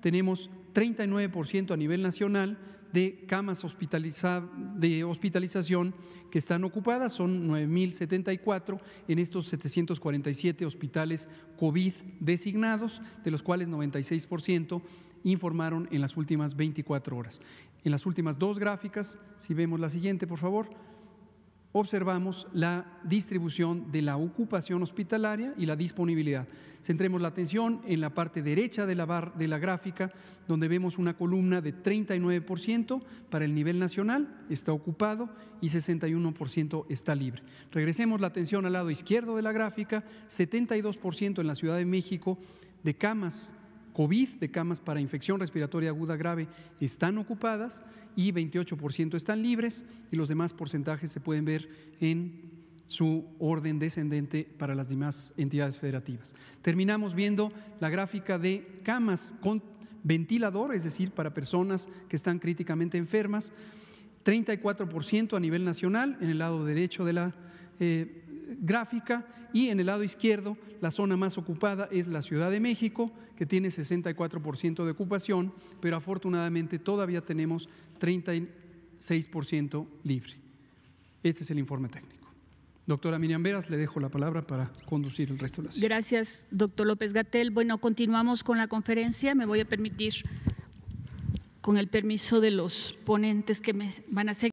tenemos 39% a nivel nacional de camas de hospitalización que están ocupadas, son 9.074 en estos 747 hospitales COVID designados, de los cuales 96% informaron en las últimas 24 horas. En las últimas dos gráficas, si vemos la siguiente, por favor, observamos la distribución de la ocupación hospitalaria y la disponibilidad. Centremos la atención en la parte derecha de la, bar, de la gráfica, donde vemos una columna de 39% para el nivel nacional, está ocupado, y 61% está libre. Regresemos la atención al lado izquierdo de la gráfica, 72% en la Ciudad de México de camas COVID de camas para infección respiratoria aguda grave están ocupadas y 28% están libres y los demás porcentajes se pueden ver en su orden descendente para las demás entidades federativas. Terminamos viendo la gráfica de camas con ventilador, es decir, para personas que están críticamente enfermas, 34% a nivel nacional en el lado derecho de la eh, gráfica y en el lado izquierdo la zona más ocupada es la Ciudad de México, que tiene 64% de ocupación, pero afortunadamente todavía tenemos 36% libre. Este es el informe técnico. Doctora Miriam Veras, le dejo la palabra para conducir el resto de la sesión. Gracias, doctor López Gatel. Bueno, continuamos con la conferencia. Me voy a permitir, con el permiso de los ponentes que me van a seguir.